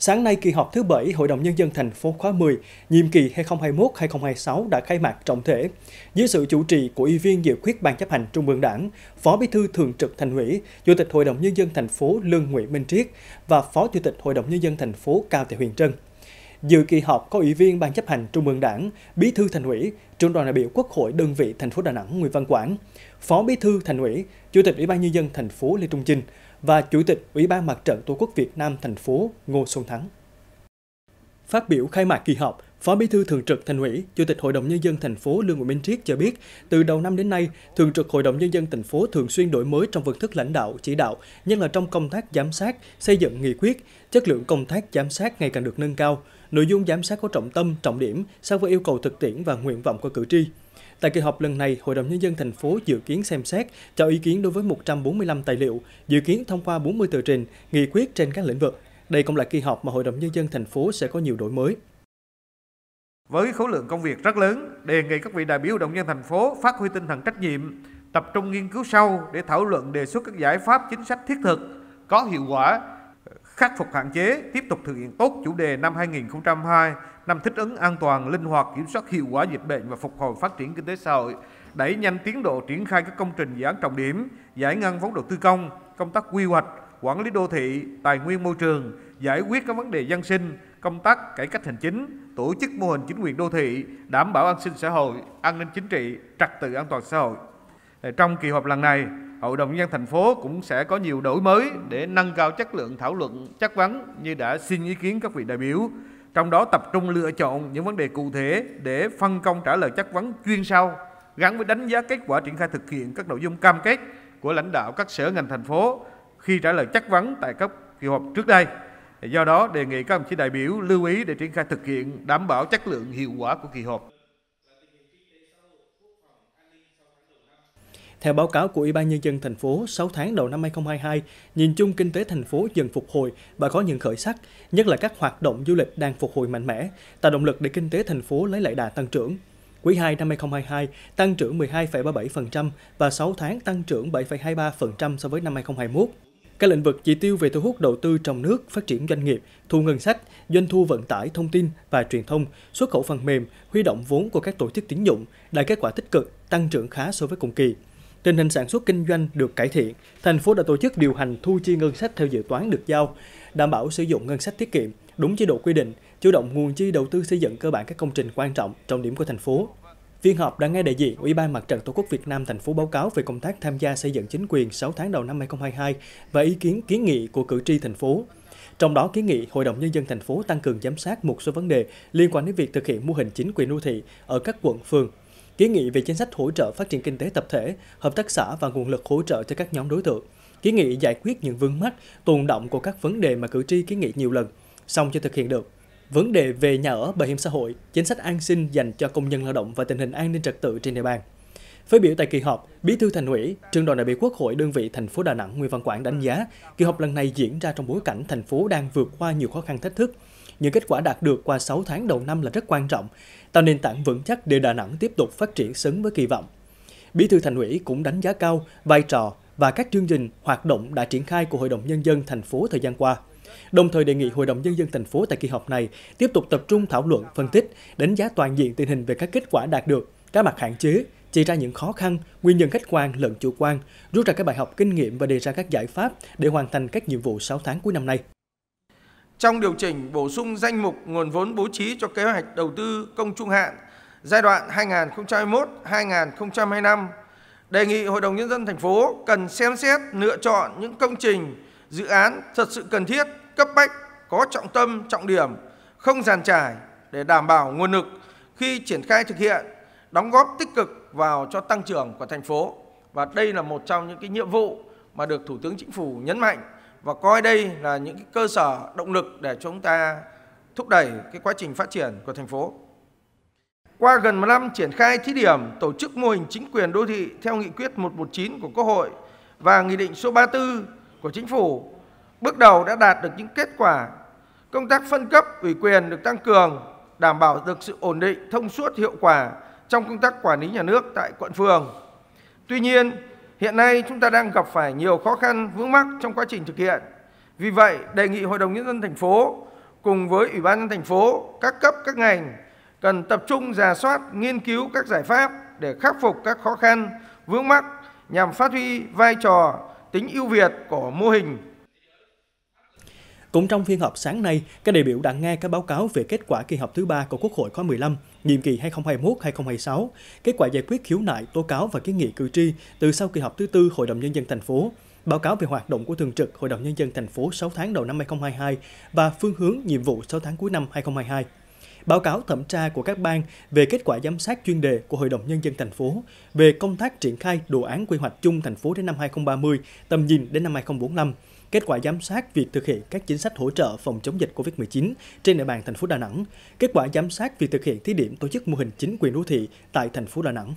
Sáng nay, kỳ họp thứ 7 Hội đồng Nhân dân thành phố khóa 10, nhiệm kỳ 2021-2026 đã khai mạc trọng thể. Dưới sự chủ trì của Ủy viên Dự khuyết Ban chấp hành Trung ương Đảng, Phó Bí thư Thường trực Thành ủy, Chủ tịch Hội đồng Nhân dân thành phố Lương Nguyễn Minh Triết và Phó Chủ tịch Hội đồng Nhân dân thành phố Cao Thị Huyền Trân. Dự kỳ họp có Ủy viên Ban chấp hành Trung ương Đảng, Bí thư Thành ủy, Trưởng đoàn đại biểu Quốc hội đơn vị thành phố Đà Nẵng Nguyễn Văn Quảng, Phó Bí thư Thành ủy, Chủ tịch Ủy ban nhân dân thành phố Lê Trung Chinh và Chủ tịch Ủy ban Mặt trận Tổ quốc Việt Nam thành phố Ngô Xuân Thắng. Phát biểu khai mạc kỳ họp, Phó Bí thư Thường trực Thành ủy, Chủ tịch Hội đồng nhân dân thành phố Lương Nguyễn Minh Triết cho biết, từ đầu năm đến nay, Thường trực Hội đồng nhân dân thành phố thường xuyên đổi mới trong phương thức lãnh đạo, chỉ đạo, nhất là trong công tác giám sát, xây dựng nghị quyết, chất lượng công tác giám sát ngày càng được nâng cao, nội dung giám sát có trọng tâm, trọng điểm so với yêu cầu thực tiễn và nguyện vọng của cử tri. Tại kỳ họp lần này, Hội đồng Nhân dân thành phố dự kiến xem xét, cho ý kiến đối với 145 tài liệu, dự kiến thông qua 40 tờ trình, nghị quyết trên các lĩnh vực. Đây cũng là kỳ họp mà Hội đồng Nhân dân thành phố sẽ có nhiều đổi mới. Với khối lượng công việc rất lớn, đề nghị các vị đại biểu Hội đồng nhân thành phố phát huy tinh thần trách nhiệm, tập trung nghiên cứu sâu để thảo luận đề xuất các giải pháp chính sách thiết thực, có hiệu quả, khắc phục hạn chế, tiếp tục thực hiện tốt chủ đề năm 2022, năm thích ứng an toàn, linh hoạt, kiểm soát hiệu quả dịch bệnh và phục hồi phát triển kinh tế xã hội, đẩy nhanh tiến độ triển khai các công trình dự án trọng điểm, giải ngân vốn đầu tư công, công tác quy hoạch, quản lý đô thị, tài nguyên môi trường, giải quyết các vấn đề dân sinh, công tác cải cách hành chính, tổ chức mô hình chính quyền đô thị, đảm bảo an sinh xã hội, an ninh chính trị, trật tự an toàn xã hội. Ờ, trong kỳ họp lần này, Hội đồng nhân dân thành phố cũng sẽ có nhiều đổi mới để nâng cao chất lượng thảo luận, chất vấn như đã xin ý kiến các vị đại biểu. Trong đó tập trung lựa chọn những vấn đề cụ thể để phân công trả lời chất vấn chuyên sâu gắn với đánh giá kết quả triển khai thực hiện các nội dung cam kết của lãnh đạo các sở ngành thành phố khi trả lời chất vấn tại các kỳ họp trước đây. Do đó đề nghị các đồng chí đại biểu lưu ý để triển khai thực hiện đảm bảo chất lượng hiệu quả của kỳ họp. Theo báo cáo của Ủy ban nhân dân thành phố, 6 tháng đầu năm 2022, nhìn chung kinh tế thành phố dần phục hồi và có những khởi sắc, nhất là các hoạt động du lịch đang phục hồi mạnh mẽ, tạo động lực để kinh tế thành phố lấy lại đà tăng trưởng. Quý 2 năm 2022 tăng trưởng 12,37% và 6 tháng tăng trưởng 7,23% so với năm 2021. Các lĩnh vực chỉ tiêu về thu hút đầu tư trong nước, phát triển doanh nghiệp, thu ngân sách, doanh thu vận tải, thông tin và truyền thông, xuất khẩu phần mềm, huy động vốn của các tổ chức tín dụng đạt kết quả tích cực, tăng trưởng khá so với cùng kỳ. Tình hình sản xuất kinh doanh được cải thiện, thành phố đã tổ chức điều hành thu chi ngân sách theo dự toán được giao, đảm bảo sử dụng ngân sách tiết kiệm, đúng chế độ quy định, chủ động nguồn chi đầu tư xây dựng cơ bản các công trình quan trọng trọng điểm của thành phố. Phiên họp đã nghe đại diện Ủy ban Mặt trận Tổ quốc Việt Nam thành phố báo cáo về công tác tham gia xây dựng chính quyền 6 tháng đầu năm 2022 và ý kiến kiến nghị của cử tri thành phố. Trong đó kiến nghị Hội đồng Nhân dân thành phố tăng cường giám sát một số vấn đề liên quan đến việc thực hiện mô hình chính quyền đô thị ở các quận, phường. Kiến nghị về chính sách hỗ trợ phát triển kinh tế tập thể, hợp tác xã và nguồn lực hỗ trợ cho các nhóm đối tượng. Kiến nghị giải quyết những vướng mắc tồn động của các vấn đề mà cử tri kiến nghị nhiều lần, song chưa thực hiện được vấn đề về nhà ở, bảo hiểm xã hội, chính sách an sinh dành cho công nhân lao động và tình hình an ninh trật tự trên địa bàn. Phát biểu tại kỳ họp, Bí thư Thành ủy, trưởng đoàn đại biểu Quốc hội đơn vị thành phố Đà Nẵng Nguyễn Văn Quảng đánh giá, kỳ họp lần này diễn ra trong bối cảnh thành phố đang vượt qua nhiều khó khăn thách thức. Những kết quả đạt được qua 6 tháng đầu năm là rất quan trọng, tạo nền tảng vững chắc để Đà Nẵng tiếp tục phát triển xứng với kỳ vọng. Bí thư Thành ủy cũng đánh giá cao vai trò và các chương trình hoạt động đã triển khai của Hội đồng Nhân dân thành phố thời gian qua – đồng thời đề nghị Hội đồng Nhân dân thành phố tại kỳ họp này tiếp tục tập trung thảo luận, phân tích, đánh giá toàn diện tình hình về các kết quả đạt được, các mặt hạn chế, chỉ ra những khó khăn, nguyên nhân khách quan lẫn chủ quan, rút ra các bài học kinh nghiệm và đề ra các giải pháp để hoàn thành các nhiệm vụ 6 tháng cuối năm nay. Trong điều chỉnh bổ sung danh mục nguồn vốn bố trí cho kế hoạch đầu tư công trung hạn giai đoạn 2021-2025, đề nghị Hội đồng Nhân dân thành phố cần xem xét lựa chọn những công trình, dự án thật sự cần thiết cấp bách, có trọng tâm, trọng điểm, không giàn trải để đảm bảo nguồn lực khi triển khai thực hiện, đóng góp tích cực vào cho tăng trưởng của thành phố. Và đây là một trong những cái nhiệm vụ mà được Thủ tướng Chính phủ nhấn mạnh và coi đây là những cái cơ sở động lực để chúng ta thúc đẩy cái quá trình phát triển của thành phố. Qua gần một năm triển khai thí điểm tổ chức mô hình chính quyền đô thị theo nghị quyết 119 của Quốc hội và nghị định số 34 của Chính phủ Bước đầu đã đạt được những kết quả, công tác phân cấp ủy quyền được tăng cường, đảm bảo được sự ổn định, thông suốt hiệu quả trong công tác quản lý nhà nước tại quận phường. Tuy nhiên, hiện nay chúng ta đang gặp phải nhiều khó khăn vướng mắc trong quá trình thực hiện. Vì vậy, đề nghị Hội đồng nhân dân thành phố cùng với Ủy ban nhân thành phố, các cấp các ngành cần tập trung giả soát, nghiên cứu các giải pháp để khắc phục các khó khăn, vướng mắc nhằm phát huy vai trò tính ưu việt của mô hình cũng trong phiên họp sáng nay, các đại biểu đã nghe các báo cáo về kết quả kỳ họp thứ ba của Quốc hội khóa 15, nhiệm kỳ 2021-2026, kết quả giải quyết khiếu nại, tố cáo và kiến nghị cử tri từ sau kỳ họp thứ tư Hội đồng nhân dân thành phố, báo cáo về hoạt động của thường trực Hội đồng nhân dân thành phố 6 tháng đầu năm 2022 và phương hướng nhiệm vụ 6 tháng cuối năm 2022 báo cáo thẩm tra của các bang về kết quả giám sát chuyên đề của Hội đồng Nhân dân thành phố về công tác triển khai đồ án quy hoạch chung thành phố đến năm 2030, tầm nhìn đến năm 2045, kết quả giám sát việc thực hiện các chính sách hỗ trợ phòng chống dịch COVID-19 trên địa bàn thành phố Đà Nẵng, kết quả giám sát việc thực hiện thí điểm tổ chức mô hình chính quyền đô thị tại thành phố Đà Nẵng.